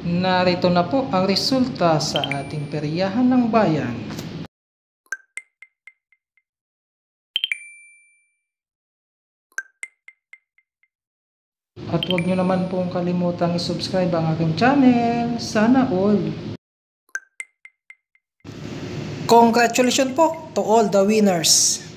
Narito na po ang resulta sa ating periyahan ng bayan. At huwag nyo naman pong kalimutang isubscribe ang aking channel. Sana all! Congratulations po to all the winners!